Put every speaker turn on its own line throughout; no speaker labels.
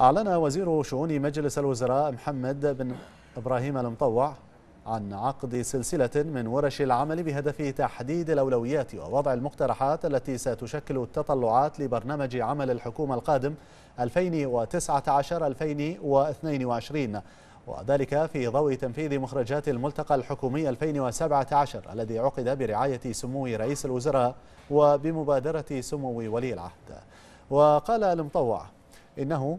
أعلن وزير شؤون مجلس الوزراء محمد بن إبراهيم المطوع عن عقد سلسلة من ورش العمل بهدف تحديد الأولويات ووضع المقترحات التي ستشكل التطلعات لبرنامج عمل الحكومة القادم 2019-2022 وذلك في ضوء تنفيذ مخرجات الملتقى الحكومي 2017 الذي عقد برعاية سمو رئيس الوزراء وبمبادرة سمو ولي العهد وقال المطوع إنه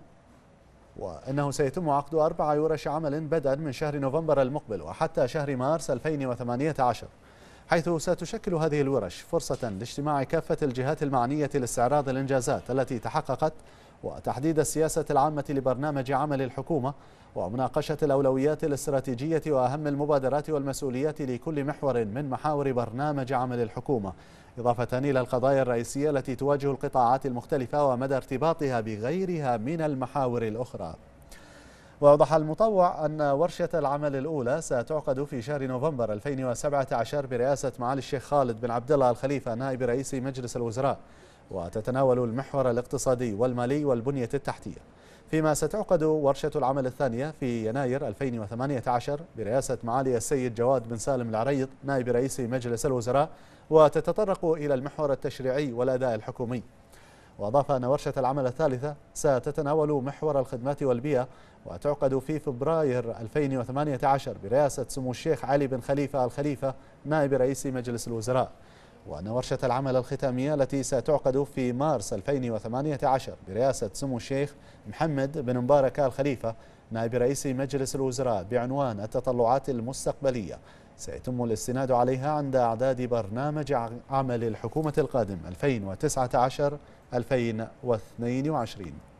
وأنه سيتم عقد أربع ورش عمل بدءا من شهر نوفمبر المقبل وحتى شهر مارس 2018 حيث ستشكل هذه الورش فرصة لاجتماع كافة الجهات المعنية لاستعراض الإنجازات التي تحققت وتحديد السياسة العامة لبرنامج عمل الحكومة ومناقشة الأولويات الاستراتيجية وأهم المبادرات والمسؤوليات لكل محور من محاور برنامج عمل الحكومة إضافة إلى القضايا الرئيسية التي تواجه القطاعات المختلفة ومدى ارتباطها بغيرها من المحاور الأخرى وأوضح المطوع أن ورشة العمل الأولى ستعقد في شهر نوفمبر 2017 برئاسة معالي الشيخ خالد بن عبد الله الخليفة نائب رئيس مجلس الوزراء وتتناول المحور الاقتصادي والمالي والبنية التحتية فيما ستعقد ورشة العمل الثانية في يناير 2018 برئاسة معالي السيد جواد بن سالم العريض نائب رئيس مجلس الوزراء وتتطرق إلى المحور التشريعي والأداء الحكومي وأضاف أن ورشة العمل الثالثة ستتناول محور الخدمات والبيئة وتعقد في فبراير 2018 برئاسة سمو الشيخ علي بن خليفة الخليفة نائب رئيس مجلس الوزراء وأن ورشة العمل الختامية التي ستعقد في مارس 2018 برئاسة سمو الشيخ محمد بن مبارك آل خليفة نائب رئيس مجلس الوزراء بعنوان التطلعات المستقبلية سيتم الاستناد عليها عند أعداد برنامج عمل الحكومة القادم 2019 2022